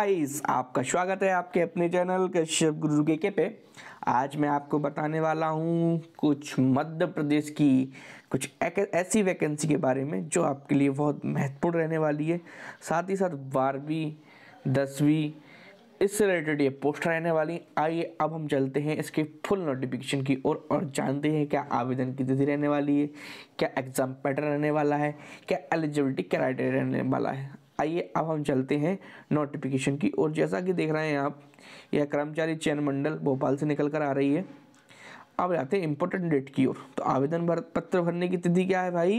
guys आपका स्वागत है आपके अपने चैनल कश्यप गुरु के के पे आज मैं आपको बताने वाला हूँ कुछ मध्य प्रदेश की कुछ ऐसी वैकेंसी के बारे में जो आपके लिए बहुत महत्वपूर्ण रहने वाली है साथ ही साथ बारहवीं दसवीं इससे रिलेटेड ये पोस्ट रहने वाली आइए अब हम चलते हैं इसके फुल नोटिफिकेशन की ओर और, और जानते हैं क्या आवेदन की तिथि रहने वाली है क्या एग्ज़ाम पैटर्न रहने वाला है क्या एलिजिबिलिटी क्राइटेरिया रहने वाला है आइए अब हम चलते हैं नोटिफिकेशन की और जैसा कि देख रहे हैं आप यह कर्मचारी चयन मंडल भोपाल से निकल कर आ रही है अब आते हैं इम्पोर्टेंट डेट की ओर तो आवेदन भर पत्र भरने की तिथि क्या है भाई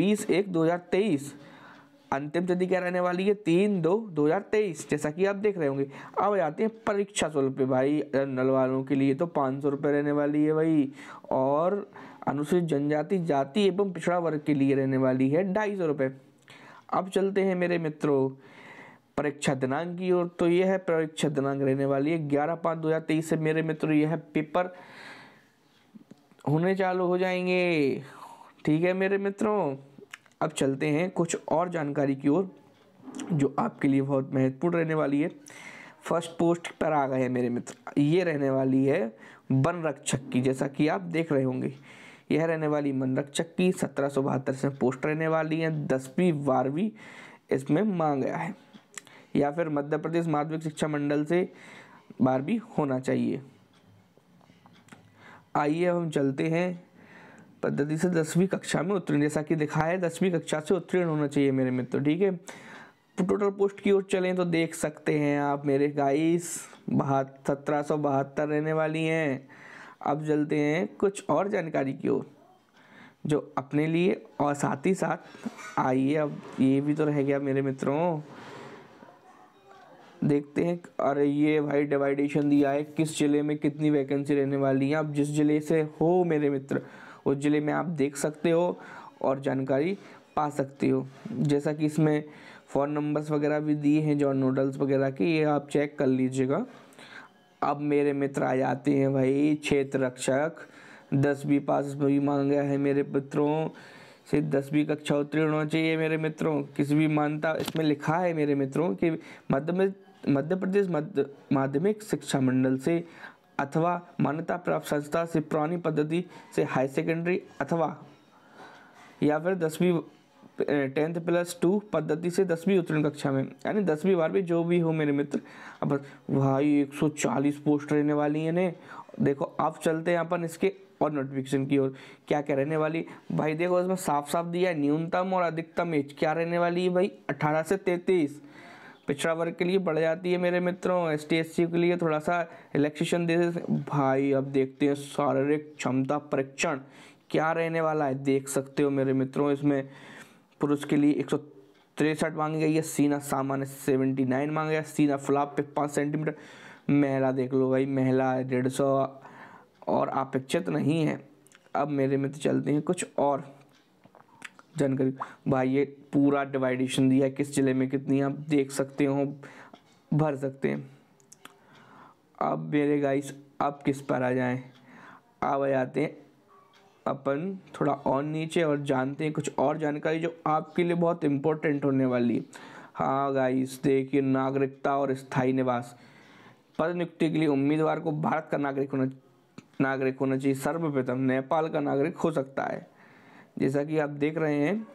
बीस एक दो हज़ार तेईस अंतिम तिथि क्या रहने वाली है तीन दो दो हज़ार तेईस जैसा कि आप देख रहे होंगे अब जाते हैं परीक्षा शुल्क पे भाई जनरल वालों के लिए तो पाँच सौ रुपये रहने वाली है भाई और अनुसूचित जनजाति जाति एवं पिछड़ा वर्ग के लिए रहने वाली है ढाई सौ रुपये अब चलते हैं मेरे मित्रों परीक्षा दिनांक की ओर तो यह है परीक्षा दिनांक रहने वाली है ग्यारह पाँच दो हज़ार तेईस से मेरे मित्रों यह पेपर होने चालू हो जाएंगे ठीक है मेरे मित्रों अब चलते हैं कुछ और जानकारी की ओर जो आपके लिए बहुत महत्वपूर्ण रहने वाली है फर्स्ट पोस्ट पर आ गए हैं मेरे मित्र ये रहने वाली है वन रक्षक की जैसा कि आप देख रहे होंगे यह रहने वाली मनरक्षक की सत्रह सौ बहत्तर से पोस्ट रहने वाली है दसवीं बारहवीं इसमें मांग गया है या फिर मध्य प्रदेश माध्यमिक शिक्षा मंडल से बारहवीं होना चाहिए आइए अब हम चलते हैं पद्धति से दसवीं कक्षा में उत्तीर्ण जैसा कि दिखा है दसवीं कक्षा से उत्तीर्ण होना चाहिए मेरे मित्र ठीक है टोटल पोस्ट की ओर चलें तो देख सकते हैं आप मेरे गाइस बहा सत्रह सौ बहत्तर रहने वाली हैं अब चलते हैं कुछ और जानकारी की ओर जो अपने लिए और साथ ही साथ आइए अब ये भी तो रह गया मेरे मित्रों देखते हैं अरे ये भाई डिवाइडेशन दिया है किस ज़िले में कितनी वैकेंसी रहने वाली है आप जिस ज़िले से हो मेरे मित्र उस ज़िले में आप देख सकते हो और जानकारी पा सकते हो जैसा कि इसमें फ़ोन नंबर्स वगैरह भी दिए हैं जो नोडल्स वगैरह के ये आप चेक कर लीजिएगा अब मेरे मित्र आ जाते हैं भाई क्षेत्र रक्षक दसवीं पास भी मांगा है मेरे मित्रों से दसवीं कक्षा उत्तीर्ण होना चाहिए मेरे मित्रों किसी भी मान्यता इसमें लिखा है मेरे मित्रों कि मध्य मध्य प्रदेश मध्य माध्यमिक शिक्षा मंडल से अथवा मान्यता प्राप्त संस्था से पुरानी पद्धति से हाई सेकेंडरी अथवा या फिर दसवीं टेंथ प्लस टू पद्धति से दसवीं उत्तीर्ण कक्षा में यानी दसवीं बार भी जो भी हो मेरे मित्र अब भाई 140 पोस्ट रहने वाली है ने देखो आप चलते हैं अपन इसके और नोटिफिकेशन की ओर क्या क्या रहने वाली भाई देखो इसमें साफ साफ दिया है न्यूनतम और अधिकतम एज क्या रहने वाली है भाई अठारह से तैतीस पिछड़ा वर्ग के लिए बढ़ जाती है मेरे मित्रों एस टी एस सी के लिए थोड़ा सा रिलैक्सेशन दे भाई अब देखते हैं शारीरिक क्षमता परीक्षण क्या रहने वाला है देख सकते हो मेरे मित्रों इसमें पुरुष के लिए एक तिरसठ मांगी गई है सीना सामान्य सेवेंटी नाइन मांगा गया सीना फ्लाप पे पाँच सेंटीमीटर महिला देख लो भाई महिला डेढ़ सौ और अपेक्षित नहीं है अब मेरे में तो चलते हैं कुछ और जानकारी भाई ये पूरा डिवाइडेशन दिया है किस ज़िले में कितनी आप देख सकते हो भर सकते हैं अब मेरे गाइस अब किस पर आ जाएं अब आ जाते हैं अपन थोड़ा और नीचे और जानते हैं कुछ और जानकारी जो आपके लिए बहुत इम्पोर्टेंट होने वाली है हाँ गाइस देखिए नागरिकता और स्थायी निवास पद नियुक्ति के लिए उम्मीदवार को भारत का नागरिक होना नागरिक होना चाहिए सर्वप्रथम नेपाल का नागरिक हो सकता है जैसा कि आप देख रहे हैं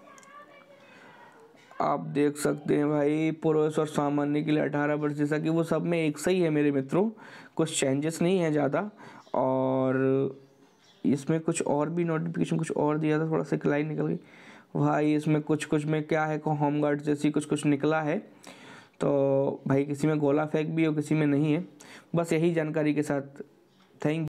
आप देख सकते हैं भाई पुरुष और सामान्य के लिए अठारह वर्ष जैसा कि वो सब में एक सही है मेरे मित्रों कुछ चेंजेस नहीं है ज़्यादा और इसमें कुछ और भी नोटिफिकेशन कुछ और दिया था थोड़ा सा क्लाइन निकल गई भाई इसमें कुछ कुछ में क्या है को होम गार्ड जैसी कुछ कुछ निकला है तो भाई किसी में गोला फेंक भी हो किसी में नहीं है बस यही जानकारी के साथ थैंक